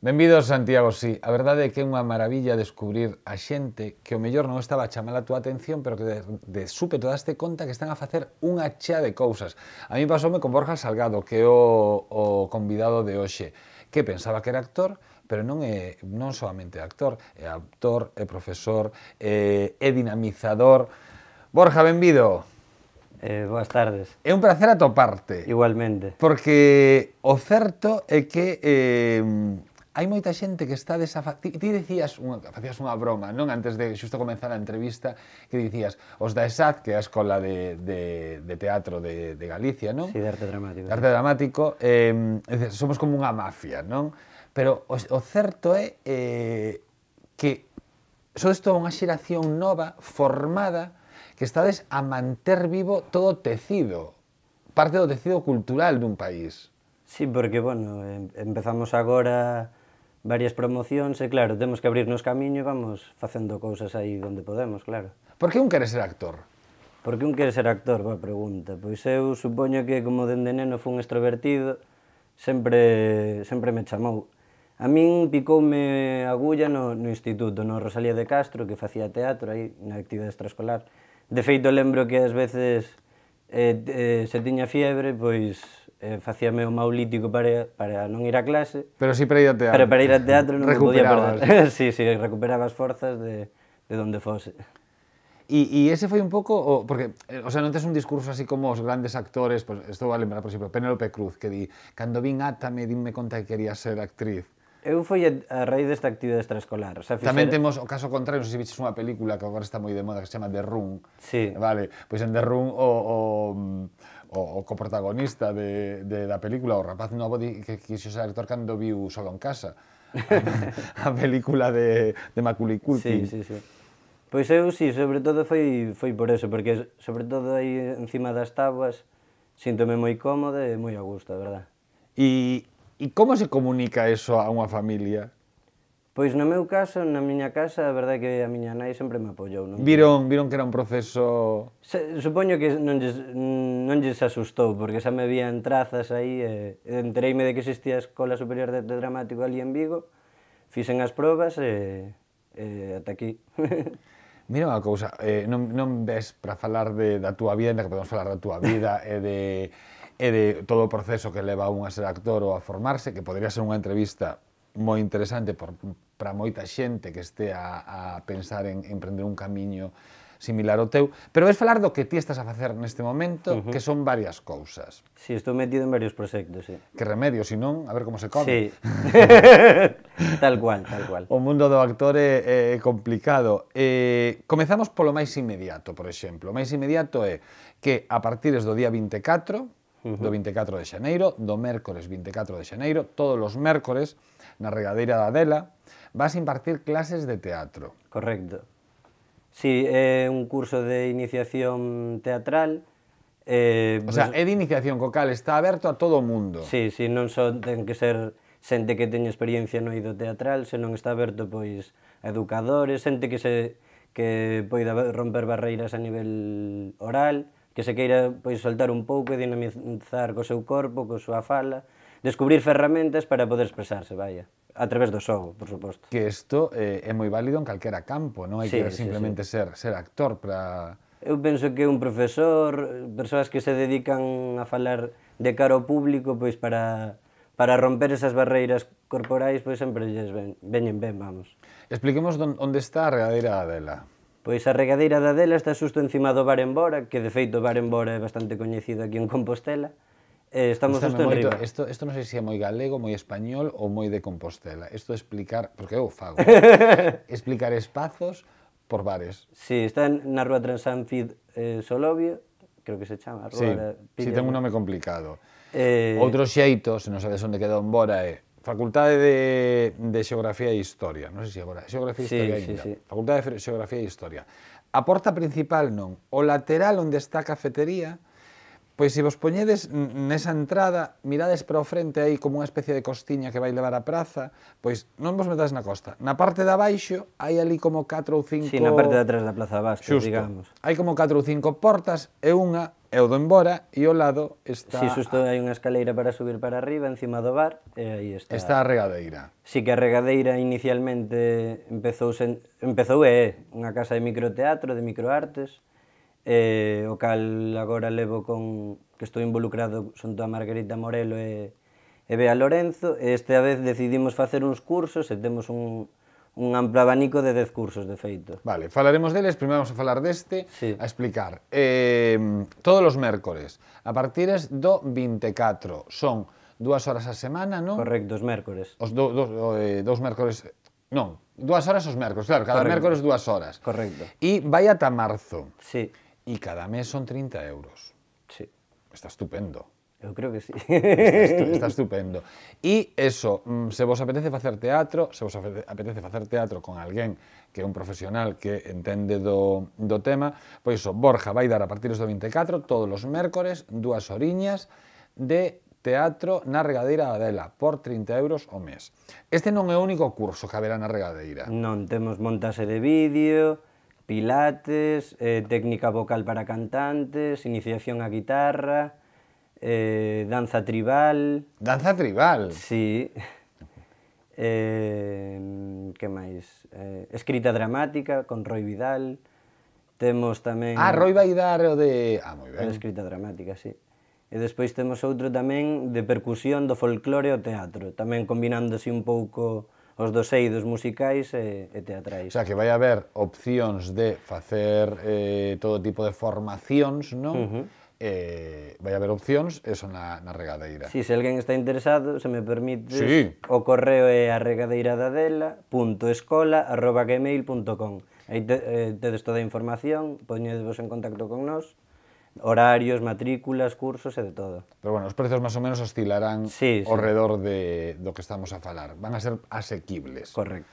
Benvidos, Santiago, sí. A verdade é que é unha maravilla descubrir a xente que o mellor non estaba a chamar a túa atención, pero que de, de súpeto daste conta que están a facer unha chea de cousas. A mí pasoume con Borja Salgado, que é o, o convidado de hoxe, que pensaba que era actor, pero non é non soamente actor, é actor, é profesor, é, é dinamizador. Borja, benvido. Eh, boas tardes. É un placer atoparte. Igualmente. Porque o certo é que eh, hai moita xente que está desafacida. Ti, dicías unha, facías unha broma, non? Antes de xusto comenzar a entrevista, que dicías os da ESAD, que é a Escola de, de, de Teatro de, de Galicia, non? Sí, de Arte Dramático. De Arte Dramático, eh, somos como unha mafia, non? Pero o, o certo é eh, que só isto unha xeración nova formada que estades a manter vivo todo o tecido, parte do tecido cultural dun país. Sí, porque, bueno, empezamos agora varias promocións e, claro, temos que abrirnos camiño e vamos facendo cousas aí onde podemos, claro. Por que un quere ser actor? Por que un quere ser actor? Boa pregunta. Pois eu supoño que, como dende neno fun extrovertido, sempre, sempre me chamou. A min picoume agulla no, no instituto, no Rosalía de Castro, que facía teatro aí na actividade extraescolar. De feito, lembro que ás veces eh, eh, se tiña fiebre, pois eh, facíame o maulítico para, para non ir a clase. Pero si para ir a teatro. Pero para ir a teatro non podía perder. sí, sí, recuperaba as forzas de, de donde fose. E, e ese foi un pouco, o, porque, eh, o sea, non tes un discurso así como os grandes actores, pues, estou a lembrar, por exemplo, Penélope Cruz, que di, cando vin me dime conta que quería ser actriz. Eu foi a rei desta actividade extraescolar. O sea, fixer... Tamén temos o caso contrario, non sei se viches unha película que agora está moi de moda que se chama The Room. Sí. Vale, pois en The Room o, o o, o coprotagonista de, de da película, o rapaz novo di, que quixo ser actor cando viu solo en casa. a, a película de, de Macaulay Culkin. Sí, sí, sí. Pois eu sí, sobre todo foi, foi por eso, porque sobre todo aí encima das tábuas síntome moi cómodo e moi a gusto, verdad. E E como se comunica eso a unha familia? Pois no meu caso, na miña casa, a verdade é que a miña nai sempre me apoiou. Non? Viron, viron que era un proceso... Se, supoño que non lles, non lles asustou, porque xa me vían trazas aí, e eh, e entereime de que existía a Escola Superior de Dramático ali en Vigo, fixen as probas e, eh, ata aquí. Mira unha cousa, eh, non, non ves para falar de, da túa vida, que podemos falar da túa vida e de e de todo o proceso que leva un a ser actor ou a formarse, que podría ser unha entrevista moi interesante por, para moita xente que este a, a pensar en emprender un camiño similar ao teu, pero ves falar do que ti estás a facer neste momento, uh -huh. que son varias cousas. Si, sí, estou metido en varios proxectos, sí. Que remedio, non, a ver como se come. Sí. tal cual, tal cual. O mundo do actor é, é complicado. Eh, comezamos polo máis inmediato, por exemplo. O máis inmediato é que a partires do día 24 -huh. do 24 de xaneiro, do mércores 24 de xaneiro, todos os mércores, na regadeira da Adela, vas impartir clases de teatro. Correcto. Sí, é un curso de iniciación teatral. Eh, o sea, é de iniciación, co cal está aberto a todo o mundo. Sí, sí, non só ten que ser xente que teña experiencia no ido teatral, senón está aberto pois a educadores, xente que se que poida romper barreiras a nivel oral, que se queira pois, soltar un pouco e dinamizar co seu corpo, co súa fala, descubrir ferramentas para poder expresarse, vaya a través do xogo, por suposto. Que isto eh, é moi válido en calquera campo, non hai sí, que simplemente sí, sí. ser ser actor para Eu penso que un profesor, persoas que se dedican a falar de cara ao público, pois para para romper esas barreiras corporais, pois sempre lles ven, veñen ben, vamos. Expliquemos onde está a regadeira Adela. Pois a regadeira da Dela está xusto encima do bar Embora, que de feito o bar Embora é bastante coñecido aquí en Compostela. Eh, estamos xusto en Riba. Isto, isto non sei se é moi galego, moi español ou moi de Compostela. Isto explicar, porque eu fago, explicar espazos por bares. Sí, está na rúa Transanfid eh, Solovio, creo que se chama. rúa sí, si ten un nome complicado. Eh... Outro xeito, se non sabes onde queda Embora, é Facultade de, de Xeografía e Historia, non sei se agora, Xeografía e Historia sí, ainda. Sí, sí. Facultade de Xeografía e Historia. A porta principal non, o lateral onde está a cafetería Pois se vos poñedes nesa entrada, mirades para o frente aí como unha especie de costiña que vai levar a praza, pois non vos metades na costa. Na parte de abaixo hai ali como 4 ou 5... Si, sí, na parte de atrás da Plaza Bastos, Xusto. digamos. Hai como 4 ou 5 portas e unha é o do embora e ao lado está... Si, sí, susto, hai unha escaleira para subir para arriba, encima do bar, e aí está... Está a regadeira. Si, sí, que a regadeira inicialmente empezou, sen... empezou é unha casa de microteatro, de microartes, eh, o cal agora levo con que estou involucrado son toda Margarita Morelo e, e Bea Lorenzo, e esta vez decidimos facer uns cursos e temos un, un amplo abanico de 10 cursos, de feito. Vale, falaremos deles, primeiro vamos a falar deste, sí. a explicar. Eh, todos os mércores, a partir do 24, son dúas horas a semana, non? Correcto, os mércores. Os do, do, do, eh, mércores, non, dúas horas os mércores, claro, cada Correcto. mércores dúas horas. Correcto. E vai ata marzo. Sí. Y cada mes son 30 euros. Sí. Está estupendo. Eu creo que sí. Está, está, estupendo. E eso, mm, se vos apetece facer teatro, se vos apetece facer teatro con alguén que é un profesional que entende do, do tema, pois iso, Borja vai dar a partir do 24 todos os mércores dúas horiñas de teatro na regadeira da Adela por 30 euros o mes. Este non é o único curso que haberá na regadeira. Non temos montase de vídeo, pilates, eh, técnica vocal para cantantes, iniciación á guitarra, eh, danza tribal... Danza tribal? Sí. Eh, que máis? Eh, escrita dramática con Roy Vidal. Temos tamén... Ah, Roy Vidal o de... Ah, moi ben. Escrita dramática, sí. E despois temos outro tamén de percusión do folclore ao teatro, tamén combinándose un pouco os doseidos musicais e, e teatrais. O sea, que vai haber opcións de facer eh, todo tipo de formacións, non? Uh -huh. Eh, vai haber opcións, eso na, na regadeira. Si, sí, se alguén está interesado, se me permite, sí. o correo é arregadeiradadela.escola.gmail.com Aí te, eh, tedes toda a información, poñedvos en contacto con nós horarios, matrículas, cursos e de todo. Pero bueno, os prezos máis ou menos oscilarán sí, sí. ao redor de, do que estamos a falar. Van a ser asequibles. Correcto.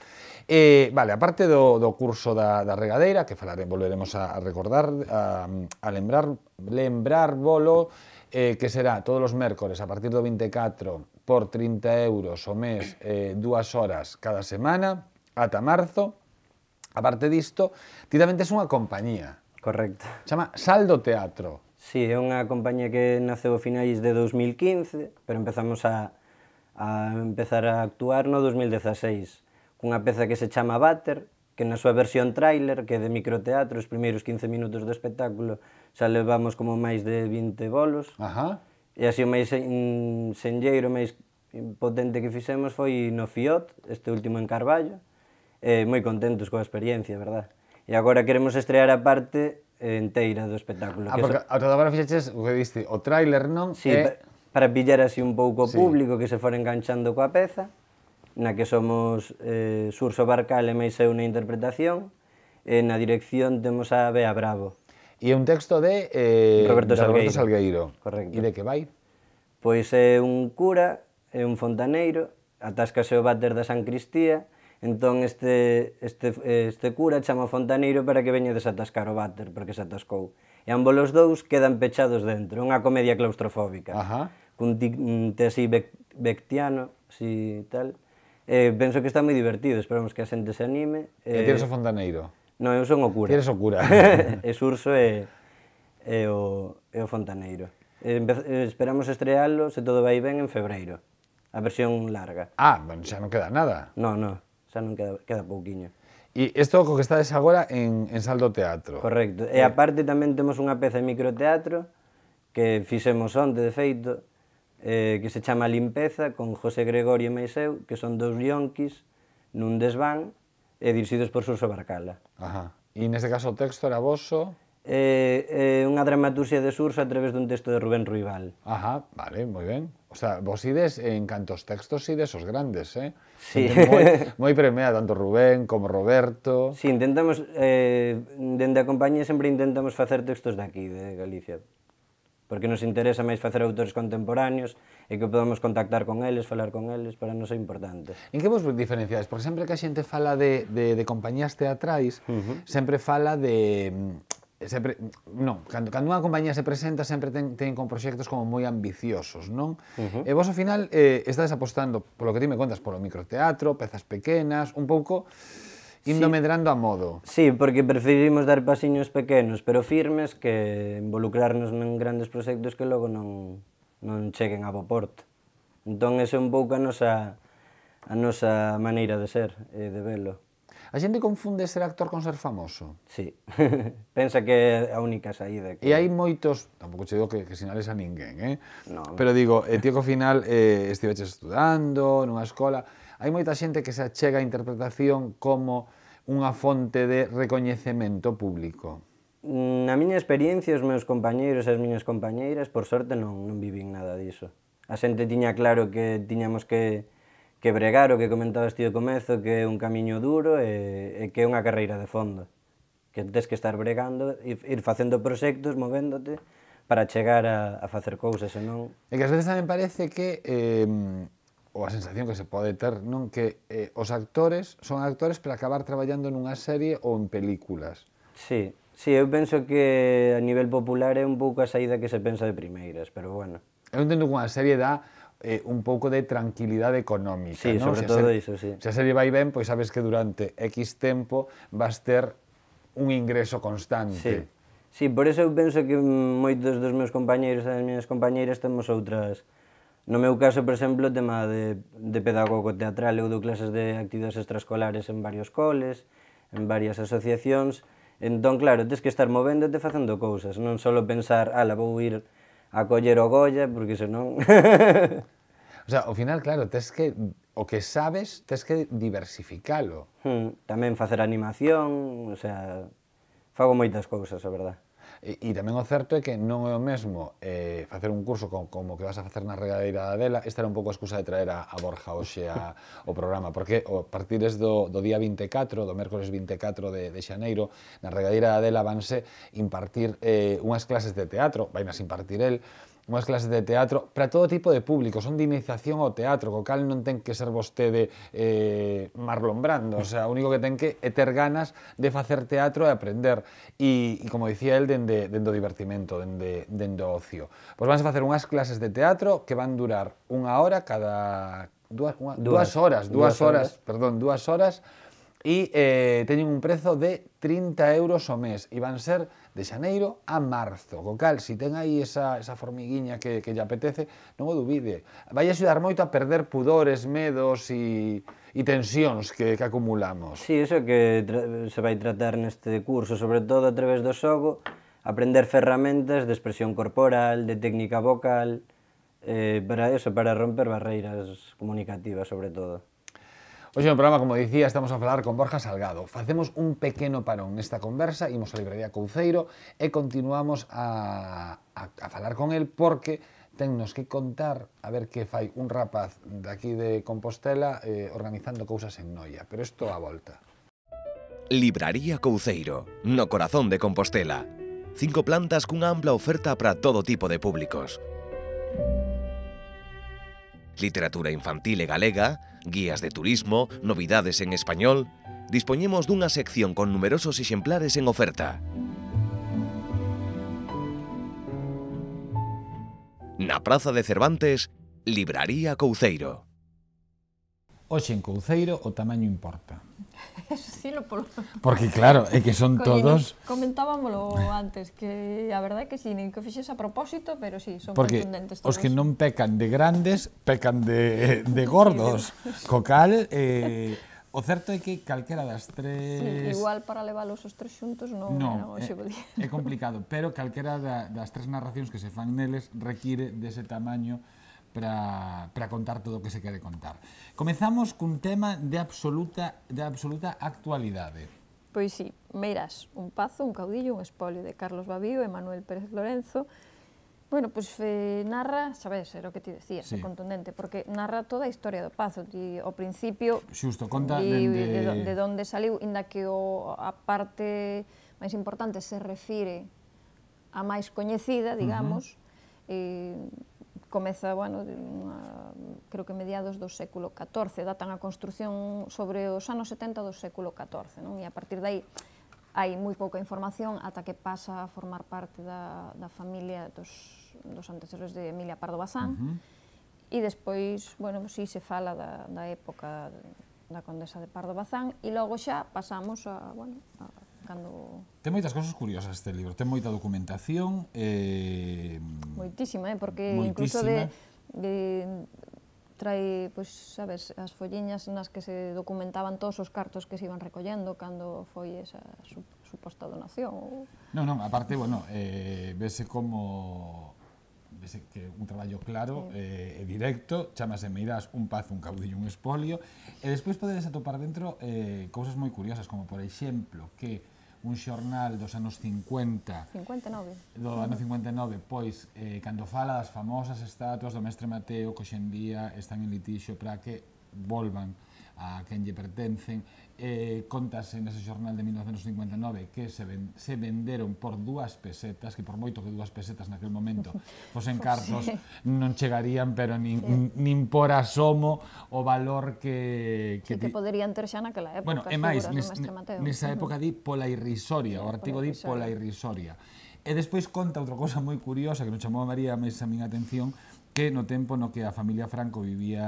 Eh, vale, aparte do, do curso da, da regadeira, que falare, volveremos a, a recordar, a, a lembrar, lembrar bolo, eh, que será todos os mércores a partir do 24 por 30 euros o mes, eh, dúas horas cada semana, ata marzo. Aparte disto, ti tamén tes unha compañía. Correcto. Chama Saldo Teatro. Sí, é unha compañía que naceu a finais de 2015, pero empezamos a, a empezar a actuar no 2016, cunha peza que se chama Butter, que na súa versión trailer, que é de microteatro, os primeiros 15 minutos do espectáculo, xa levamos como máis de 20 bolos. Ajá. E así o máis senlleiro, máis potente que fixemos foi no Fiot, este último en Carballo. Eh, moi contentos coa experiencia, verdad? e agora queremos estrear a parte inteira do espectáculo. Ah, porque so... ata agora fixeches o que diste, o tráiler non? Sí, é... para pillar así un pouco o sí. público que se for enganchando coa peza, na que somos eh, Surso Barcal e Meise eu na interpretación, e na dirección temos a Bea Bravo. E un texto de eh, Roberto, Salgueiro. Roberto Salgueiro. Correcto. E de que vai? Pois é un cura, é un fontaneiro, atascase o váter da San Cristía, Entón este, este, este cura chama Fontaneiro para que veña desatascar o váter, porque se atascou. E ambos os dous quedan pechados dentro, unha comedia claustrofóbica. Ajá. Cun tinte así bectiano, así tal. Eh, penso que está moi divertido, esperamos que a xente se anime. Eh, tienes o Fontaneiro? Non, eu son o cura. Tienes o cura. e Surso é, é, o, é o Fontaneiro. esperamos estrearlo, se todo vai ben, en febreiro. A versión larga. Ah, bueno, xa non queda nada. Non, non xa non queda, queda pouquiño. E isto co que estades agora en, en Saldo Teatro. Correcto. E eh. aparte tamén temos unha peza de microteatro que fixemos onte, de feito, eh, que se chama Limpeza, con José Gregorio e Maiseu, que son dous yonquis nun desván e dirixidos por Surso Barcala. Ajá. E neste caso o texto era vosso? eh, eh, unha dramaturxia de Surso a través dun texto de Rubén Ruibal. Ajá, vale, moi ben. O sea, vos ides en cantos textos ides os grandes, eh? Sí. Moi, moi premia tanto Rubén como Roberto. Sí, intentamos, eh, dende a compañía sempre intentamos facer textos daqui, de Galicia. Porque nos interesa máis facer autores contemporáneos e que podamos contactar con eles, falar con eles, para nos é importante. En que vos diferenciades? Porque sempre que a xente fala de, de, de compañías teatrais, uh -huh. sempre fala de Eh, sempre, non, cando, cando unha compañía se presenta sempre ten, ten con proxectos como moi ambiciosos, non? Uh -huh. E vos ao final eh, estades apostando, polo que ti me contas, polo microteatro, pezas pequenas, un pouco indo sí. medrando a modo. Sí, porque preferimos dar pasiños pequenos, pero firmes, que involucrarnos en grandes proxectos que logo non, non cheguen a bo porto. Entón, ese é un pouco a nosa, a nosa maneira de ser e de velo. A xente confunde ser actor con ser famoso. Sí. Pensa que é a única saída. Que... E hai moitos, tampouco che digo que, que sinales a ninguén, eh? No. Pero digo, eh, tío que ao final eh, estiveches estudando nunha escola, hai moita xente que se achega a interpretación como unha fonte de recoñecemento público. Na miña experiencia, os meus compañeiros e as miñas compañeiras, por sorte, non, non vivín nada diso. A xente tiña claro que tiñamos que que bregar o que comentabas ti ao comezo que é un camiño duro e, e que é unha carreira de fondo que tens que estar bregando ir facendo proxectos, movéndote para chegar a, a facer cousas e non... E que ás veces tamén parece que eh, ou a sensación que se pode ter non que eh, os actores son actores para acabar traballando nunha serie ou en películas. Sí, sí, eu penso que a nivel popular é un pouco a saída que se pensa de primeiras, pero bueno. Eu entendo que unha serie dá eh, un pouco de tranquilidade económica. Sí, ¿no? sobre se todo ser, iso, sí. Se a serie vai ben, pois sabes que durante X tempo vas ter un ingreso constante. Sí. Sí, por eso eu penso que moitos dos meus compañeiros e das minhas compañeiras temos outras. No meu caso, por exemplo, o tema de, de pedagogo teatral, eu dou clases de actividades extraescolares en varios coles, en varias asociacións, entón, claro, tens que estar movéndote facendo cousas, non só pensar, ala, vou ir a coller o Goya, porque senón... O sea, ao final, claro, tes que o que sabes tes que diversificalo. Hmm, tamén facer animación, o sea, fago moitas cousas, a verdade. E, e tamén o certo é que non é o mesmo eh, facer un curso como, como que vas a facer na regadeira da Adela, esta era un pouco a excusa de traer a, a Borja hoxe a, o programa, porque o partir do, do día 24, do mércores 24 de, de Xaneiro, na regadeira da Adela vanse impartir eh, unhas clases de teatro, vainas impartir el, unhas clases de teatro, para todo tipo de público, son de iniciación ao teatro, co cal non ten que ser vostede eh, Marlon Brando, o sea, o único que ten que é ter ganas de facer teatro e aprender, e, e como dicía el, dende, dende o divertimento, dende, dende o ocio. Pois a facer unhas clases de teatro que van durar unha hora cada... Dúas, unha, dúas, dúas horas, dúas, dúas horas, horas, perdón, dúas horas, e eh, teñen un prezo de 30 euros ao mes e van ser de xaneiro a marzo. Co cal, se si ten aí esa, esa formiguinha que, que lle apetece, non o dubide. Vai axudar moito a perder pudores, medos e, e tensións que, que acumulamos. Sí, iso que se vai tratar neste curso, sobre todo a través do xogo, aprender ferramentas de expresión corporal, de técnica vocal, eh, para eso, para romper barreiras comunicativas sobre todo. Hoxe no programa, como dicía, estamos a falar con Borja Salgado. Facemos un pequeno parón nesta conversa, imos á librería Couceiro e continuamos a, a, a falar con el porque tennos que contar a ver que fai un rapaz daqui de Compostela eh, organizando cousas en Noia, pero isto a volta. Libraría Couceiro, no corazón de Compostela. Cinco plantas cunha ampla oferta para todo tipo de públicos literatura infantil e galega, guías de turismo, novidades en español... Dispoñemos dunha sección con numerosos exemplares en oferta. Na Praza de Cervantes, Libraría Couceiro. Hoxe en Couceiro o tamaño importa. Eso sí, lo polo... Porque claro, é que son todos... Comentábamolo antes, que a verdade é que sí, nin que fixes a propósito, pero sí, son Porque contundentes todos. os que non pecan de grandes, pecan de, de gordos. Co cal, eh, o certo é que calquera das tres... Sí, igual para leválos os tres xuntos non no, no É, eh, é complicado, pero calquera da, das tres narracións que se fan neles require dese tamaño para, para contar todo o que se quere contar. Comezamos cun tema de absoluta, de absoluta actualidade. Pois sí, Meiras, un pazo, un caudillo, un espolio de Carlos Babío e Manuel Pérez Lorenzo. Bueno, pois fe, eh, narra, sabes, era o que ti decías, sí. contundente, porque narra toda a historia do pazo, ti o principio Xusto, conta di, dende... de, de, de onde saliu, inda que o, a parte máis importante se refire a máis coñecida, digamos, uh -huh. eh, comeza, bueno, una, creo que mediados do século XIV, datan a construción sobre os anos 70 do século XIV, non? E a partir dai hai moi pouca información ata que pasa a formar parte da, da familia dos, dos antecesores de Emilia Pardo Bazán. Uh -huh. E despois, bueno, si se fala da, da época da Condesa de Pardo Bazán e logo xa pasamos a, bueno, a Cando... Ten moitas cousas curiosas este libro, ten moita documentación. Eh... Moitísima, eh? porque moitísima. incluso de, de trae, pois, sabes, as folliñas nas que se documentaban todos os cartos que se iban recollendo cando foi esa suposta donación. Non, non, aparte, bueno, eh, vese como vese que un traballo claro sí. eh, e directo, chamase Meirás un paz, un caudillo, un espolio, e despois podedes atopar dentro eh, cousas moi curiosas, como por exemplo que un xornal dos anos 50 59 do ano 59 pois eh, cando fala das famosas estatuas do mestre Mateo que hoxendía están en litixo para que volvan a quen lle pertencen eh, contase nese xornal de 1959 que se, ven, se venderon por dúas pesetas, que por moito que dúas pesetas naquel momento fosen cartos, non chegarían, pero nin, sí. nin por asomo o valor que... Que, sí, que poderían ter xa naquela época. Bueno, e máis, nesa época di pola irrisoria, sí, o artigo pola di pola irrisoria. E despois conta outra cousa moi curiosa que non chamou a María, máis a miña atención, que no tempo no que a familia Franco vivía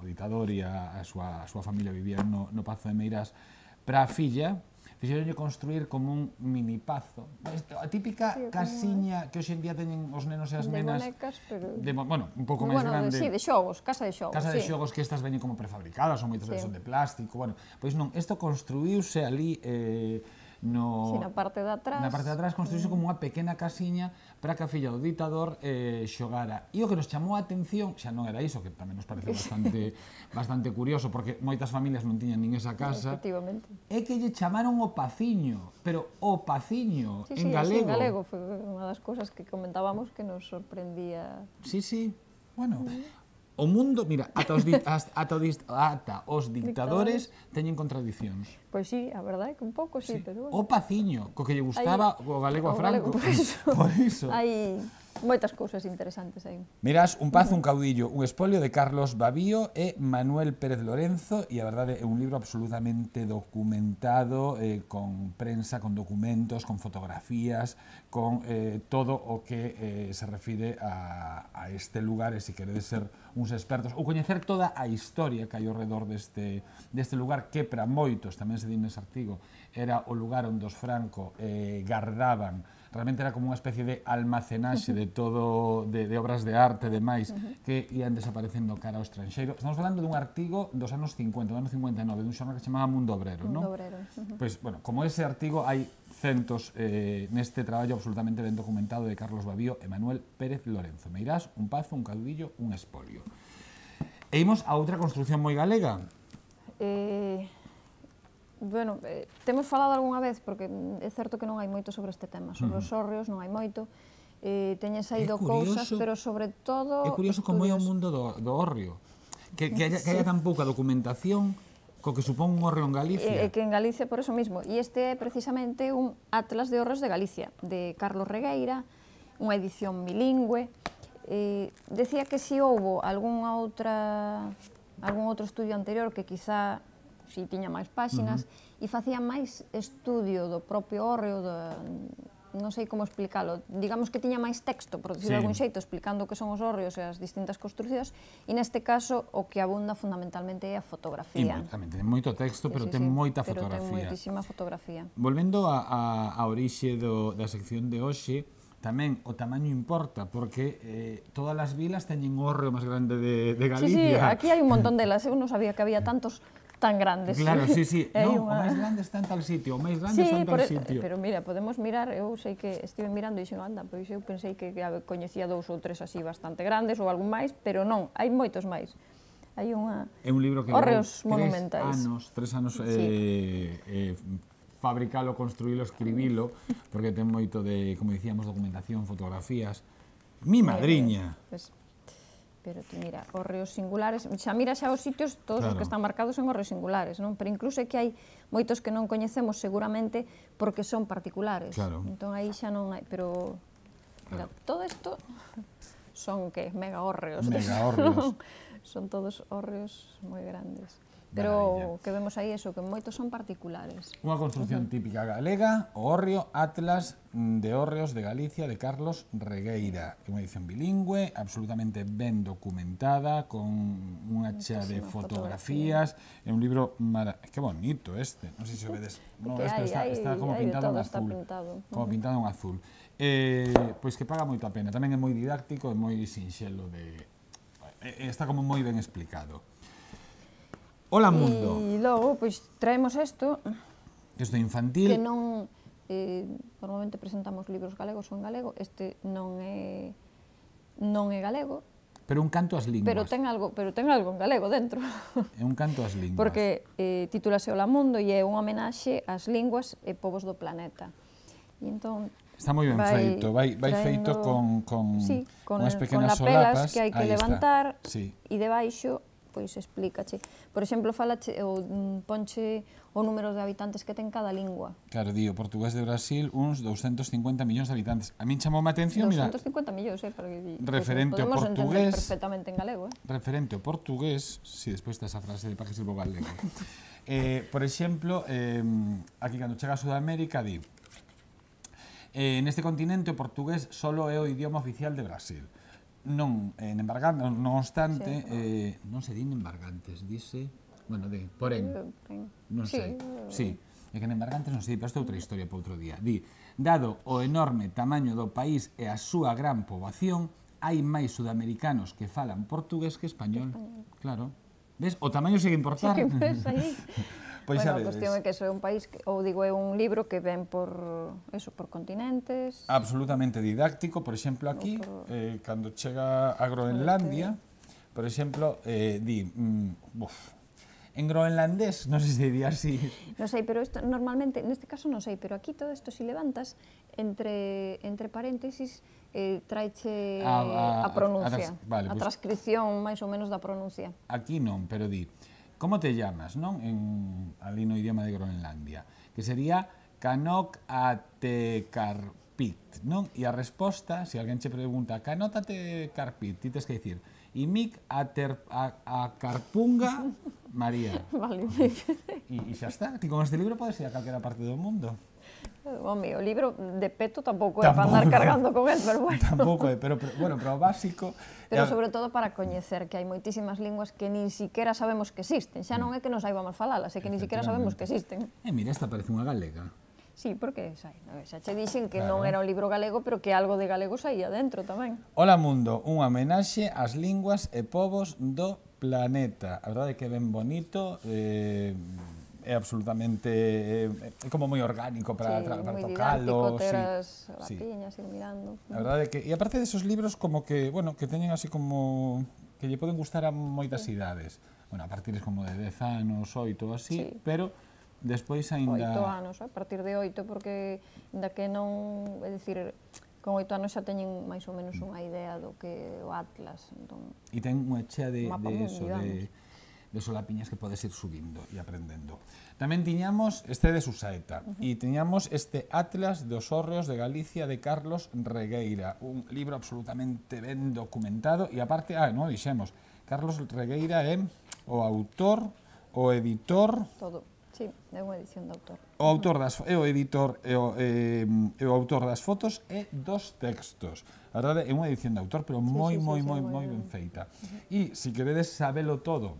o dictador e a, a, súa, a súa familia vivía no, no Pazo de Meiras para a filla fixeronlle construir como un mini pazo. A típica sí, casiña que hoxe en día teñen os nenos e as de nenas. Bonecas, pero... De bueno, un pouco máis bueno, grande. Sí, de xogos, casa de xogos. Casa sí. de xogos que estas veñen como prefabricadas, son moitas sí. veces son de plástico, bueno. Pois non, isto construíuse ali eh, no, sí, na parte de atrás. Na parte de atrás construíse mm. como unha pequena casiña para que a filla do ditador eh, xogara. E o que nos chamou a atención, xa non era iso, que tamén nos parece bastante bastante curioso, porque moitas familias non tiñan nin esa casa, é que lle chamaron o paciño, pero o paciño sí, en sí, galego. Sí, en galego, foi unha das cousas que comentábamos que nos sorprendía. Sí, sí, bueno, mm. O mundo, mira, ata os, ata os, ata os dictadores teñen contradicións. Pois sí, a verdade é que un pouco sí, sí. pero bueno. O Paciño, co que lle gustaba Ahí, o galego a Franco. Galego, por iso. por iso. Aí Moitas cousas interesantes aí. Mirás un paz, un caudillo, un espolio de Carlos Babío e Manuel Pérez Lorenzo e a verdade eh, é un libro absolutamente documentado eh, con prensa, con documentos, con fotografías, con eh, todo o que eh, se refire a, a este lugar e eh, se queredes ser uns expertos ou coñecer toda a historia que hai ao redor deste, deste lugar que para moitos, tamén se di nese artigo, era o lugar onde os Franco eh, gardaban realmente era como unha especie de almacenaxe de todo, de, de obras de arte e demais que ian desaparecendo cara ao estranxeiro. Estamos falando dun artigo dos anos 50, dos anos 59, dun xornal que se chamaba Mundo Obrero, non? Mundo Obrero. Uh -huh. Pois, bueno, como ese artigo hai centos eh, neste traballo absolutamente ben documentado de Carlos Babío e Manuel Pérez Lorenzo. Me irás un pazo, un caudillo, un espolio. E imos a outra construción moi galega. Eh, Bueno, eh, temos falado algunha vez, porque é certo que non hai moito sobre este tema, sobre uh -huh. os hórreos non hai moito, eh, teñen saído cousas, pero sobre todo... É curioso estudios. como é o mundo do, do hórreo, que, que, haya, sí. que haya tan pouca documentación co que supón un hórreo en Galicia. E, eh, que en Galicia, por eso mismo. E este é precisamente un Atlas de Hórreos de Galicia, de Carlos Regueira, unha edición bilingüe. Eh, decía que si houbo algunha outra algún outro estudio anterior que quizá si tiña máis páxinas, uh -huh. e facía máis estudio do propio hórreo, do, non sei como explicalo, digamos que tiña máis texto, por decirlo sí. de algún xeito, explicando que son os hórreos e as distintas construccións, e neste caso o que abunda fundamentalmente é a fotografía. Exactamente, ten moito texto, sí, pero sí, ten sí, moita fotografía. Pero ten moitísima fotografía. Volvendo a, a, a orixe do, da sección de hoxe, tamén o tamaño importa, porque eh, todas as vilas teñen o hórreo máis grande de, de Galicia. Sí, sí, aquí hai un montón delas, eu non sabía que había tantos tan grandes. Claro, sí, sí. É no, unha... o máis grande está en tal sitio, o máis grande sí, está en tal por, sitio. Pero mira, podemos mirar, eu sei que estive mirando e dixen, anda, pois eu pensei que, coñecía dous ou tres así bastante grandes ou algún máis, pero non, hai moitos máis. Hai unha... É un libro que Horreos monumentais. anos, tres anos sí. eh, eh, fabricalo, construílo, escribilo, porque ten moito de, como dicíamos, documentación, fotografías. Mi madriña. Eh, pues, Pero tú mira, os reos singulares, xa mira xa os sitios todos claro. os que están marcados son os reos singulares, non? Pero incluso é que hai moitos que non coñecemos seguramente porque son particulares. Claro. Entón aí xa non hai, pero mira, claro. todo isto son que mega horreos. Mega horreos. son todos horreos moi grandes. Pero Maravilla. que vemos aí eso, que moitos son particulares. Unha construción uh -huh. típica galega, o Orrio Atlas de Orreos de Galicia de Carlos Regueira. É unha edición bilingüe, absolutamente ben documentada, con unha chea de fotografías. fotografía. É un libro mara... Que bonito este, non sei se o vedes. No, que este hay, está, está como pintado en azul. Pintado. Como uh -huh. pintado en azul. Eh, pois que paga moito a pena. Tamén é moi didáctico e moi sinxelo de... Eh, está como moi ben explicado. Hola, Mundo. E logo, pois, traemos isto. Isto infantil. Que non... Eh, normalmente presentamos libros galegos ou en galego. Este non é non é galego. Pero un canto ás linguas. Pero ten algo, pero ten algo en galego dentro. É un canto ás linguas. Porque eh, titúlase Hola, Mundo e é unha homenaxe ás linguas e povos do planeta. E entón, Está moi ben vai feito, vai, vai traendo... feito con, con, sí, con unhas pequenas con solapas. que hai que Ahí levantar sí. e debaixo pois explícache. Por exemplo, falache ou mm, ponche o número de habitantes que ten cada lingua. Claro, di o portugués de Brasil uns 250 millóns de habitantes. A min chamou má atención, 250 mira. 250 millóns, eh, para que pois referente ao portugués. perfectamente en galego, eh. Referente ao portugués, si sí, despois está esa frase de para que galego. eh, por exemplo, eh, aquí cando chega a Sudamérica di Eh, neste continente o portugués solo é o idioma oficial de Brasil non eh, en embargante, non obstante, sí, eh, non se din embargantes, dice, bueno, de, porén, non sei, sí, é que en embargantes non se di, pero esta é outra historia para outro día. Di, dado o enorme tamaño do país e a súa gran poboación, hai máis sudamericanos que falan portugués que español. Que español. Claro. Ves, o tamaño segue importar. Sí, que ves aí. Pois bueno, a cuestión é que eso é un país, que, ou digo, é un libro que ven por eso, por continentes. Absolutamente didáctico, por exemplo, aquí, por... eh, cando chega a Groenlandia, por exemplo, eh, di, mm, buf, en groenlandés, non sei se diría así. Non sei, pero isto normalmente, neste caso non sei, pero aquí todo isto si levantas entre entre paréntesis eh, traeche a, ah, a, ah, a pronuncia, a, a, tras, vale, a transcripción pues, máis ou menos da pronuncia. Aquí non, pero di, como te llamas, non? En, ali no idioma de Groenlandia, que sería Canok Atecarpit, non? E a resposta, se alguén che pregunta, Canok Atecarpit, ti tes que dicir, e Mic a, a, Carpunga María. Vale, E, e xa está, Ti con este libro podes ir a calquera parte do mundo. Dios mío, libro de peto tampouco, tampouco eh, é para andar cargando con el, pero bueno. Tampouco é, eh, pero, pero, bueno, pero básico... Pero sobre todo para coñecer que hai moitísimas linguas que nin siquiera sabemos que existen. Xa non é que non saibamos falalas, é que nin siquiera sabemos que existen. E eh, mira, esta parece unha galega. Sí, porque xa, xa che dixen que claro. non era un libro galego, pero que algo de galego saía dentro tamén. Ola Mundo, unha amenaxe ás linguas e povos do planeta. A verdade é que ben bonito, eh, é eh, absolutamente é eh, como moi orgánico para, sí, para, tocalo, didáctico, sí, sí. mirando. A verdade é que e aparte desos libros como que, bueno, que teñen así como que lle poden gustar a moitas sí. idades. Bueno, a partir como de 10 anos, 8 ou así, sí. pero despois aínda 8 anos, a partir de 8 porque da que non, é dicir, con oito anos xa teñen máis ou menos unha idea do que o Atlas. Entón, e ten unha chea de, de eso, de, de solapiñas que podes ir subindo e aprendendo. Tamén tiñamos este de Susaeta uh -huh. e tiñamos este Atlas dos Hórreos de Galicia de Carlos Regueira, un libro absolutamente ben documentado e aparte, ah, non dixemos, Carlos Regueira é o autor, o editor... Todo. Sí, é unha edición de autor. O autor das, é o editor, é o, é, eh, é o autor das fotos e dos textos. A verdade, é unha edición de autor, pero sí, moi, sí, moi, sí, moi, moi ben feita. Uh -huh. E, se si queredes sabelo todo,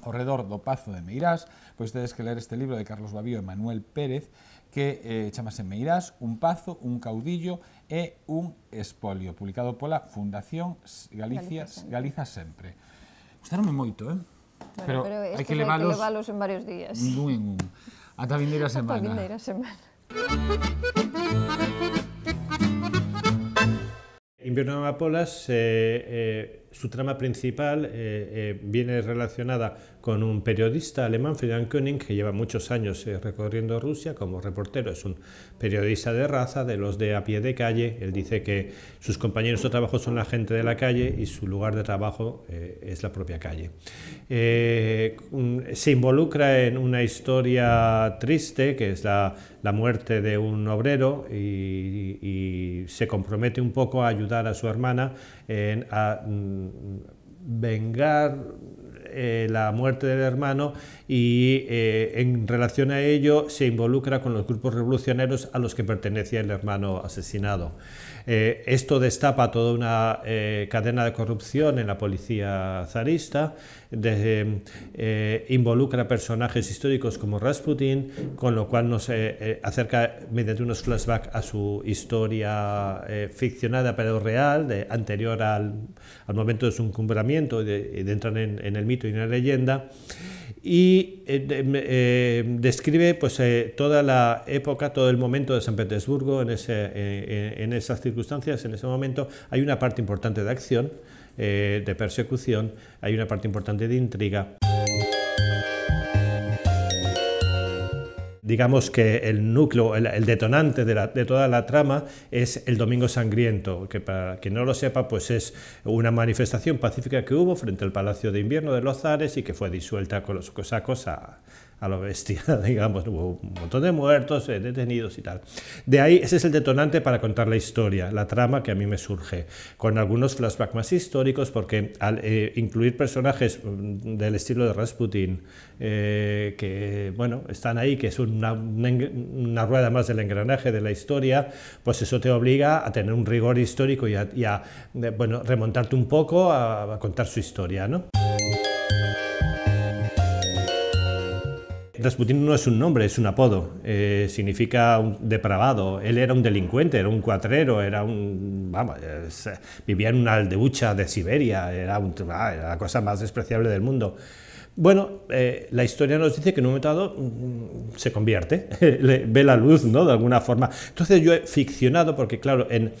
ao redor do Pazo de Meirás, pois tedes que ler este libro de Carlos Babío e Manuel Pérez, que eh, chamase Meirás, un pazo, un caudillo e un espolio, publicado pola Fundación Galicia, Galiza Sempre. Gustaronme moito, eh? Bueno, pero, pero hai que leválos, en varios días. Un en un. Ata vindeira semana. Ata vindeira semana. Invierno de Amapolas eh, eh, su trama principal eh, eh, viene relacionada con un periodista alemán, Friedrich Koenig, que lleva muchos años eh, recorriendo Rusia como reportero. Es un periodista de raza, de los de a pie de calle. Él dice que sus compañeros de trabajo son la gente de la calle y su lugar de trabajo es la propia calle. se involucra en una historia triste, que es la, muerte de un obrero, y, se compromete un poco a ayudar a su hermana en, mm, vengar eh, la muerte del hermano y eh, en relación a ello se involucra con los grupos revolucionarios a los que pertenecía el hermano asesinado. Eh, esto destapa toda una cadena de corrupción en la policía zarista eh, involucra personajes históricos como Rasputin, con lo cual nos eh, eh, acerca mediante unos flashbacks a su historia ficcionada pero real, anterior al, momento de su encumbramiento y de, en, el mito y en la leyenda. Y describe pues, toda la época, todo el momento de San Petersburgo en esas circunstancias, en ese momento. Hay una parte importante de acción eh, de persecución, hay una parte importante de intriga. digamos que el núcleo, el, detonante de, toda la trama es el Domingo Sangriento, que para quien no lo sepa, pues es una manifestación pacífica que hubo frente al Palacio de Invierno de los Zares y que fue disuelta con los cosacos a, a lo bestia, digamos, hubo un montón de muertos, eh, detenidos y tal. De ahí, ese es el detonante para contar la historia, la trama que a mí me surge, con algunos flashbacks más históricos, porque al eh, incluir personajes mm, del estilo de Rasputin, eh, que, bueno, están ahí, que es una, rueda más del engranaje de la historia, pues eso te obliga a tener un rigor histórico y a, bueno, remontarte un poco a, a contar su historia, ¿no? putin no es un nombre, es un apodo. Eh, significa un depravado. Él era un delincuente, era un cuatrero, era un. Vamos, eh, vivía en una aldeucha de Siberia, ah, era, la cosa más despreciable del mundo. Bueno, eh, la historia nos dice que en un momento dado mm, se convierte, ve la luz, ¿no? De alguna forma. Entonces yo he ficcionado, porque claro, en,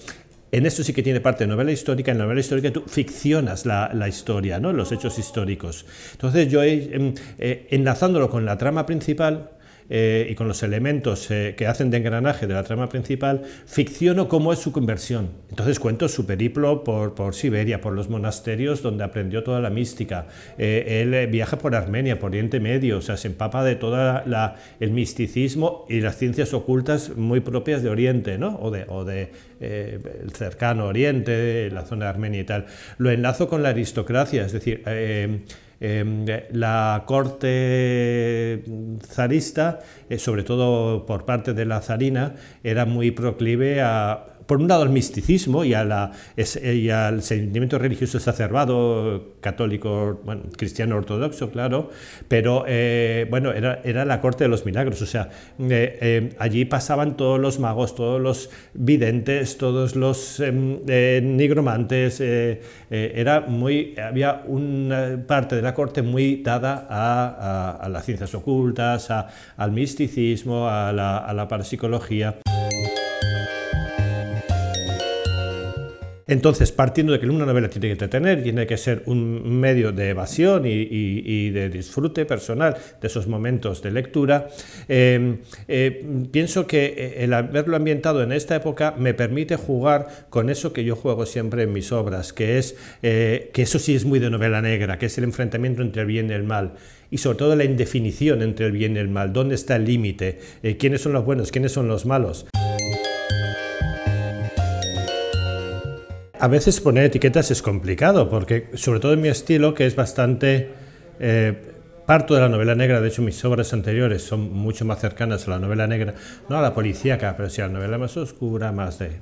en esto sí que tiene parte novela histórica. En la novela histórica tú ficcionas la, historia, ¿no? los hechos históricos. Entonces yo, em, eh, enlazándolo con la trama principal, eh, y con los elementos eh, que hacen de engranaje de la trama principal, ficciono cómo es su conversión. Entonces cuento su periplo por, Siberia, por los monasterios donde aprendió toda la mística. Eh, él viaja por Armenia, por Oriente Medio, o sea, se empapa de todo el misticismo y las ciencias ocultas muy propias de Oriente, O de, el cercano Oriente, la zona de Armenia y tal. Lo enlazo con la aristocracia, es decir, Em, la corte zarista, eh, sobre todo por parte de la zarina, era muy proclive a por un lado al misticismo eh, y, al sentimiento religioso exacerbado, católico, bueno, cristiano ortodoxo, claro, pero eh, bueno, era, la corte de los milagros, o sea, eh, allí pasaban todos los magos, todos los videntes, todos los em, nigromantes, era muy, había una parte de la corte muy dada a, las ciencias ocultas, al misticismo, a la, a la parapsicología. Entonces, partiendo de que una novela tiene que entretener, tiene que ser un medio de evasión y, de disfrute personal de esos momentos de lectura, em, eh, pienso que eh, el haberlo ambientado en esta época me permite jugar con eso que yo juego siempre en mis obras, que es eh, que eso sí es muy de novela negra, que es el enfrentamiento entre el bien y el mal y sobre todo la indefinición entre el bien y el mal, dónde está el límite, quiénes son los buenos, quiénes son los malos. a veces poner etiquetas es complicado, porque sobre todo en mi estilo, que es bastante... Eh, parto de la novela negra, de hecho mis obras anteriores son mucho más cercanas a la novela negra, no a la policíaca, pero sí a la novela más oscura, más de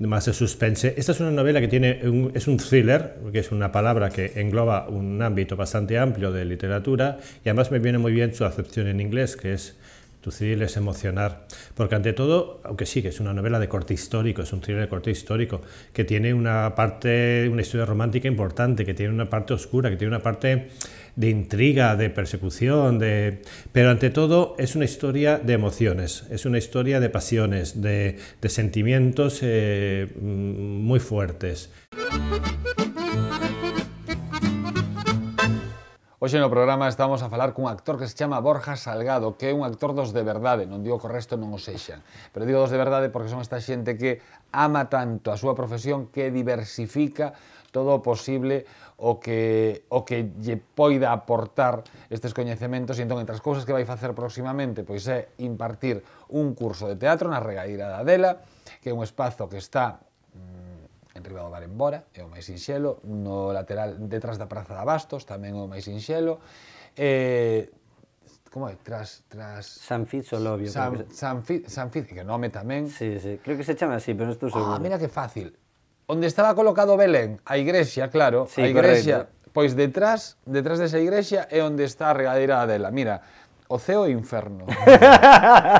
más de suspense. Esta es una novela que tiene es un thriller, que es una palabra que engloba un ámbito bastante amplio de literatura y además me viene muy bien su acepción en inglés, que es tu thriller es emocionar, porque ante todo, aunque sí que es una novela de corte histórico, es un thriller de corte histórico, que tiene una parte, una historia romántica importante, que tiene una parte oscura, que tiene una parte de intriga, de persecución, de... pero ante todo es una historia de emociones, es una historia de pasiones, de, de sentimientos eh, muy fuertes. Hoxe no programa estamos a falar cun actor que se chama Borja Salgado, que é un actor dos de verdade, non digo que o resto non o sexan, pero digo dos de verdade porque son esta xente que ama tanto a súa profesión que diversifica todo o posible o que, o que lle poida aportar estes coñecementos e entón entre as cousas que vai facer próximamente pois é impartir un curso de teatro na Regaíra da Adela que é un espazo que está Enriba do Bar Embora, é o máis sinxelo, no lateral detrás da Praza de Abastos tamén o máis sinxelo, eh, como é? Tras, tras... San Fitz Lobio. San, que... San, Fitz, San Fitz, que nome tamén. Sí, sí, creo que se chama así, pero non estou seguro. Ah, mira que fácil. Onde estaba colocado Belén, a igrexia, claro, sí, a igrexia, correcto. pois detrás, detrás desa igrexia é onde está a regadeira dela. Mira, o ceo e inferno.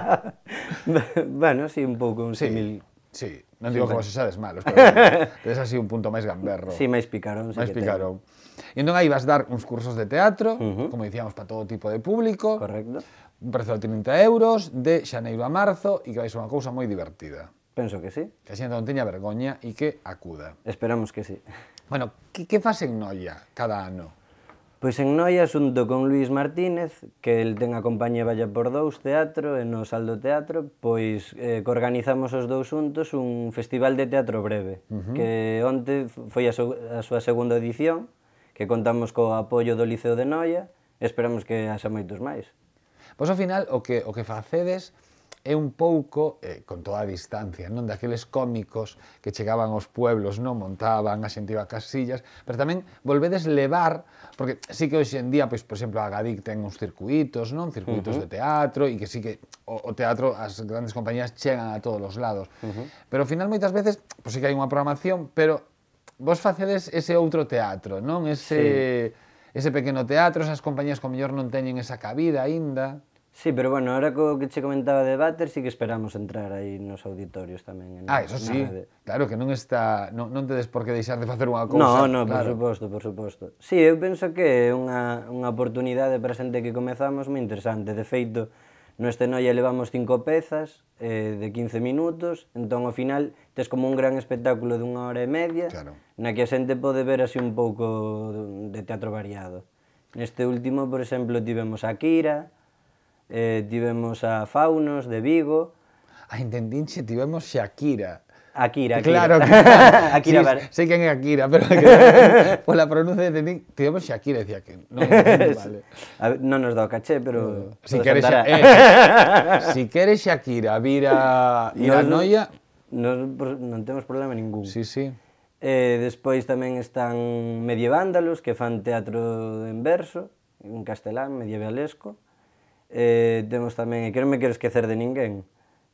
bueno, sí, un pouco un sí, simil. Sí, Non digo sí, como se malos, pero tes así un punto máis gamberro. Sí, máis picarón. Sí máis picarón. E entón aí vas dar uns cursos de teatro, uh -huh. como dicíamos, para todo tipo de público. Correcto. Un prezo de 30 euros, de xaneiro a marzo, e que vai ser unha cousa moi divertida. Penso que sí. Que a xente non teña vergoña e que acuda. Esperamos que sí. Bueno, que, que fasen noia cada ano? Pois en Noia, xunto con Luis Martínez, que el ten a compañía Valla por Dous Teatro e no Saldo Teatro, pois eh, que organizamos os dous xuntos un festival de teatro breve, uh -huh. que onte foi a, so, a súa segunda edición, que contamos co apoio do Liceo de Noia, e esperamos que haxa moitos máis. Pois ao final o que o que facedes é un pouco, eh, con toda a distancia, non daqueles cómicos que chegaban aos pueblos, non montaban, a xente iba a casillas, pero tamén volvedes levar Porque sí que hoxe en día, pois, por exemplo, a Gadic ten uns circuitos, non? Circuitos uh -huh. de teatro e que sí que o, o teatro, as grandes compañías chegan a todos os lados. Uh -huh. Pero ao final moitas veces, pois sí que hai unha programación, pero vos facedes ese outro teatro, non? Ese sí. ese pequeno teatro, esas compañías con mellor non teñen esa cabida aínda. Sí, pero bueno, ahora co que che comentaba de Váter, sí que esperamos entrar aí nos auditorios tamén. En ah, eso sí, de... claro que non está, non, non tedes por que deixar de facer unha cousa. No, no, claro. por suposto, por suposto. Sí, eu penso que é unha, unha oportunidade para xente que comezamos moi interesante. De feito, no noia levamos cinco pezas eh, de 15 minutos, entón ao final tes como un gran espectáculo dunha hora e media, claro. na que a xente pode ver así un pouco de teatro variado. Neste último, por exemplo, tivemos a Kira, eh, tivemos a Faunos de Vigo. A ah, Intendinche tivemos Shakira. Akira, Akira. Claro, claro. Akira, sí, vale. sei quen é Akira, pero que, pola pronuncia de Nick, tivemos Shakira, decía que non, vale. A ver, non nos dá o caché, pero... No. Si queres, xa, eh, si queres Shakira vir a a Noia... non, non temos problema ningún. Sí, sí. Eh, despois tamén están Medievándalos, que fan teatro en verso, en castelán, medievalesco eh, temos tamén, e que non me quero esquecer de ninguén,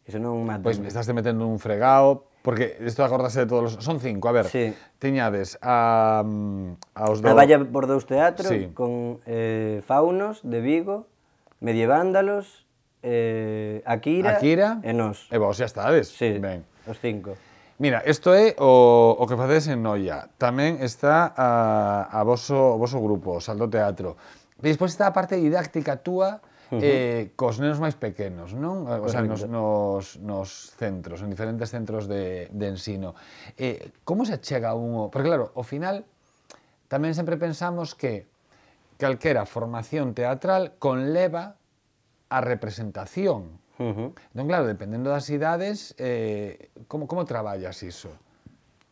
que senón mato. Pois pues, estás metendo un fregado, porque isto acordase de todos os... Son cinco, a ver, sí. tiñades a, mm, aos dous... A Valla por dous teatros, sí. con eh, Faunos, de Vigo, Medievándalos, eh, Akira, Akira e nós. E vos xa estades. Sí, ben. os cinco. Mira, isto é o, o que facedes en Noia. Tamén está a, a voso, o voso grupo, o Saldo Teatro. E despois está a parte didáctica túa, -huh. eh, cos nenos máis pequenos, non? Ah, o sea, nos, nos, nos centros, en diferentes centros de, de ensino. Eh, como se chega a un... Porque claro, ao final, tamén sempre pensamos que calquera formación teatral conleva a representación. Uh -huh. Entón, claro, dependendo das idades, eh, como, como traballas iso?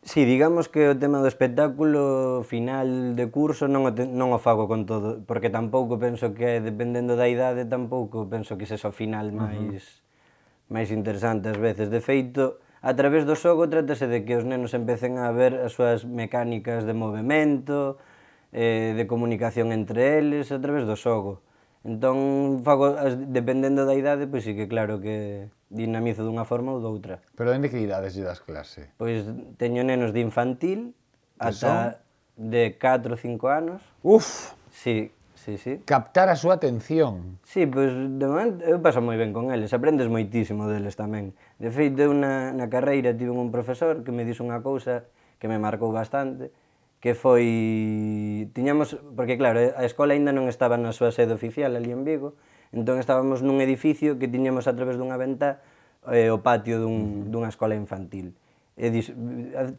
Si, sí, digamos que o tema do espectáculo final de curso non o, te, non o fago con todo, porque tampouco penso que, dependendo da idade, tampouco penso que sexa o final máis, uh -huh. máis interesante ás veces. De feito, a través do xogo trátase de que os nenos empecen a ver as súas mecánicas de movimento, eh, de comunicación entre eles, a través do xogo. Entón, fago, as, dependendo da idade, pois sí que claro que dinamizo dunha forma ou doutra. Pero dende que idades lle das clase? Pois teño nenos de infantil ata de 4 ou 5 anos. Uf! Sí, sí, sí. Captar a súa atención. Sí, pois de momento eu paso moi ben con eles, aprendes moitísimo deles tamén. De feito, eu na, na carreira tive un profesor que me dixo unha cousa que me marcou bastante, que foi... Tiñamos, porque claro, a escola aínda non estaba na súa sede oficial ali en Vigo, entón estábamos nun edificio que tiñamos a través dunha venta eh, o patio dun, dunha escola infantil. E dis,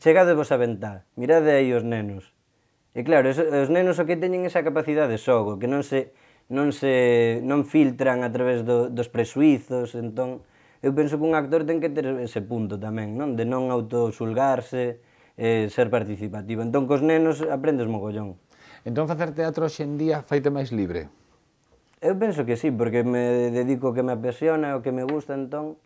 chegade vos a venta, mirade aí os nenos. E claro, os, os nenos o que teñen esa capacidade de xogo, que non se, non se non filtran a través do, dos presuizos, entón eu penso que un actor ten que ter ese punto tamén, non? De non autosulgarse, e ser participativo. Entón, cos nenos aprendes mogollón. Entón, facer teatro hoxendía faite máis libre? Eu penso que sí, porque me dedico o que me apasiona, o que me gusta, entón,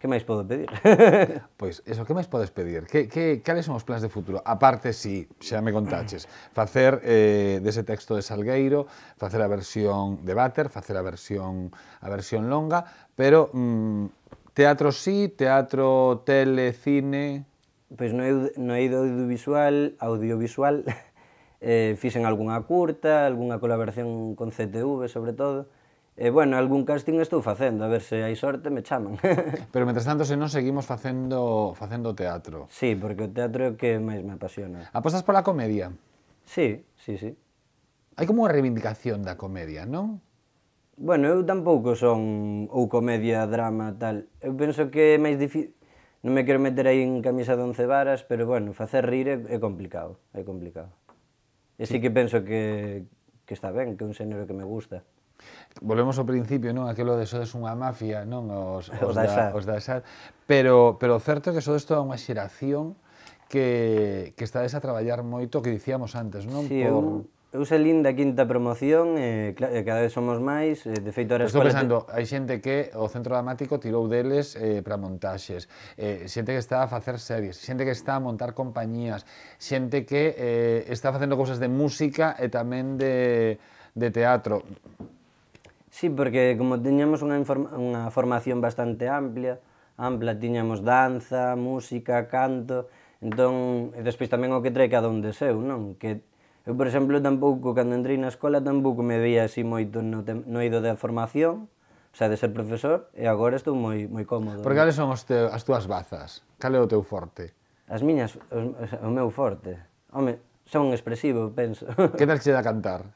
que máis podo pedir? pois, eso, que máis podes pedir? Que, que, cales son os plans de futuro? Aparte, si, sí, xa me contaches, facer eh, dese texto de Salgueiro, facer a versión de Váter, facer a versión, a versión longa, pero mm, teatro sí, teatro, tele, cine pois no, no eido audiovisual, audiovisual eh, fixen algunha curta, algunha colaboración con CTV sobre todo, E, bueno, algún casting estou facendo, a ver se hai sorte me chaman. Pero, mentres tanto, se non seguimos facendo facendo teatro. Sí, porque o teatro é o que máis me apasiona. Apostas pola comedia? Sí, sí, sí. Hai como unha reivindicación da comedia, non? Bueno, eu tampouco son ou comedia, drama, tal. Eu penso que é máis difícil non me quero meter aí en camisa de once varas, pero bueno, facer rir é, é complicado, é complicado. E sí que penso que, que está ben, que é un xénero que me gusta. Volvemos ao principio, non? Aquelo de sodes unha mafia, non? Os, os, os da, SAD. Os da SAD. Pero, pero certo é que sodes toda unha xeración que, que estades a traballar moito, que dicíamos antes, non? Sí, Por... un, Eu aquí da quinta promoción eh, cada vez somos máis, eh, de feito ahora... Estou pensando, te... hai xente que o Centro Dramático tirou deles eh, para montaxes, eh, xente que está a facer series, xente que está a montar compañías, xente que eh, está facendo cousas de música e tamén de, de teatro. Sí, porque como teñamos unha, unha formación bastante amplia, ampla tiñamos danza, música, canto, entón, e despois tamén o que trae cada un deseu, seu, non? Que Eu, por exemplo, tampouco, cando entrei na escola, tampouco me veía así moito no, tem, no eido da formación, o sea, de ser profesor, e agora estou moi, moi cómodo. Porque cales son os te, as túas bazas? Cal é o teu forte? As miñas, o, o meu forte. Home, son expresivo, penso. Que tal que se da cantar?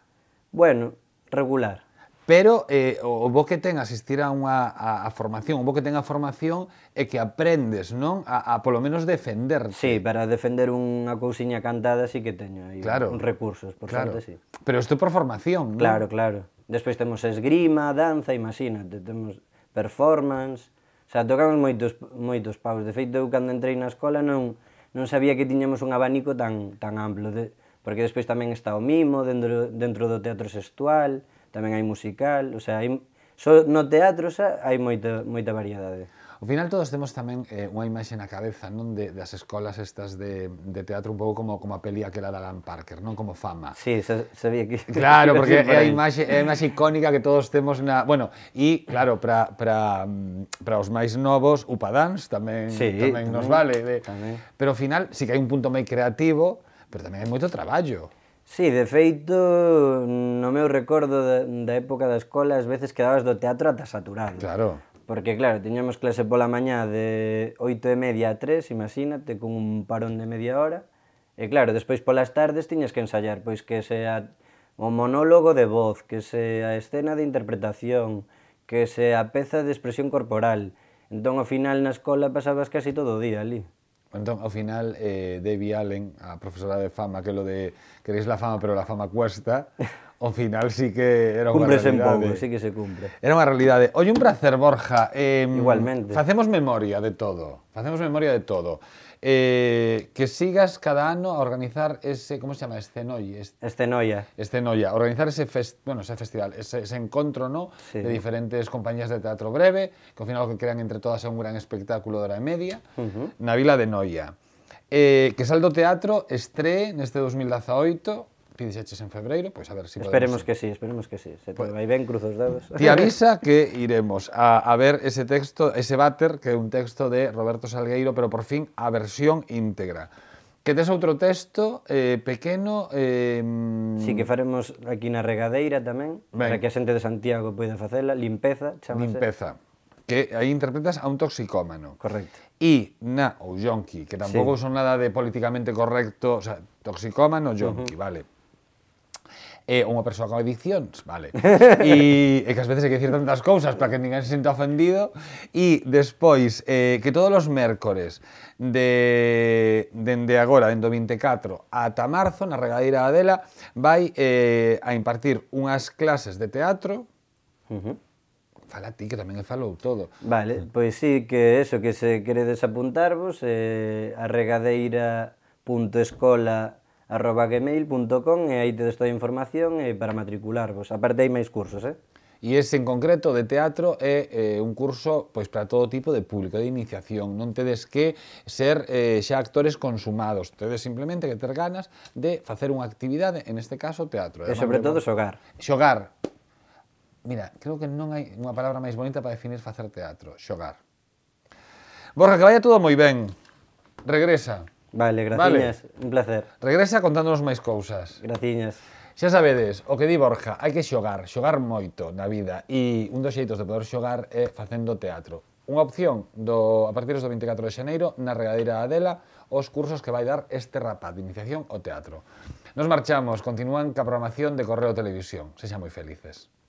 Bueno, regular pero eh, o vos que ten asistir a unha a, a formación, o vos que ten a formación é que aprendes, non? A, a polo menos defenderte. Sí, para defender unha cousiña cantada sí que teño aí claro, recursos, por claro. sorte, sí. Pero isto por formación, non? Claro, claro. Despois temos esgrima, danza, imagínate, temos performance, o sea, tocamos moitos, moitos paus. De feito, eu cando entrei na escola non, non sabía que tiñamos un abanico tan, tan amplo, de, porque despois tamén está o mimo, dentro, dentro do teatro sexual, tamén hai musical, o sea, hai, so, no teatro xa hai moita, moita variedade. Ao final todos temos tamén eh, unha imaxe na cabeza non de, das escolas estas de, de teatro un pouco como como a peli aquela de Alan Parker, non como fama. Sí, sabía que Claro, porque é a imaxe é máis icónica que todos temos na, bueno, e claro, para para para os máis novos, Upa Dance tamén sí, tamén nos vale de, tamén. Pero ao final si sí que hai un punto moi creativo, pero tamén hai moito traballo. Sí, de feito, no meu recordo da, época da escola, as veces quedabas do teatro ata saturado. Claro. Porque, claro, tiñamos clase pola mañá de oito e media a 3, imagínate, con un parón de media hora. E, claro, despois polas tardes tiñas que ensayar, pois que sea o monólogo de voz, que sea a escena de interpretación, que sea a peza de expresión corporal. Entón, ao final, na escola pasabas casi todo o día ali. Entón, ao final, eh, Debbie Allen, a profesora de fama, que lo de queréis la fama, pero la fama cuesta, ao final sí que era unha realidade. Cúmprese en pouco, sí que se cumpre. Era unha realidade. Oye, un prazer, Borja. Eh, Igualmente. Facemos memoria de todo. Facemos memoria de todo eh, que sigas cada ano a organizar ese, como se chama, Escenoi, est Escenoia. Escenoia, organizar ese, fest bueno, ese festival, ese, ese encontro ¿no? Sí. de diferentes compañías de teatro breve, que ao final que crean entre todas é un gran espectáculo de hora e media, uh -huh. na vila de Noia. Eh, que Saldo Teatro estree neste 2018 pediseches en febreiro, pois a ver se si Esperemos que sí, esperemos que sí. Se pues, vai ben, cruzo os dedos. Ti avisa que iremos a, a ver ese texto, ese váter, que é un texto de Roberto Salgueiro, pero por fin a versión íntegra. Que tes outro texto eh, pequeno... Eh, sí, que faremos aquí na regadeira tamén, ben. para que a xente de Santiago poida facela, limpeza, chamase. Limpeza que aí interpretas a un toxicómano. Correcto. E na, ou yonki, que tampouco sí. son nada de políticamente correcto, o sea, toxicómano, yonki, uh -huh. vale é unha persoa con adiccións, vale? e, é que ás veces hai que dicir tantas cousas para que ninguén se sinta ofendido e despois eh, que todos os mércores de dende agora, dentro 24 ata marzo, na regadeira Adela, vai eh, a impartir unhas clases de teatro uh -huh. Fala ti, que tamén falou todo. Vale, pois sí, que eso, que se queredes apuntarvos, eh, a regadeira.escola.com arroba gmail.com e aí tedes toda a información e para matricularvos. Aparte hai máis cursos, eh? E ese en concreto de teatro é eh, un curso pois para todo tipo de público, de iniciación. Non tedes que ser eh, xa actores consumados, tedes simplemente que ter ganas de facer unha actividade, en este caso teatro. E sobre todo xogar. Xogar. Mira, creo que non hai unha palabra máis bonita para definir facer teatro, xogar. Borja, que vaya todo moi ben. Regresa. Vale, graciñas, vale. un placer. Regresa contándonos máis cousas. Graciñas. Xa sabedes, o que di Borja, hai que xogar, xogar moito na vida e un dos xeitos de poder xogar é facendo teatro. Unha opción do, a partir do 24 de xaneiro na regadeira Adela os cursos que vai dar este rapaz de iniciación ao teatro. Nos marchamos, continúan ca programación de Correo Televisión. Sexan moi felices.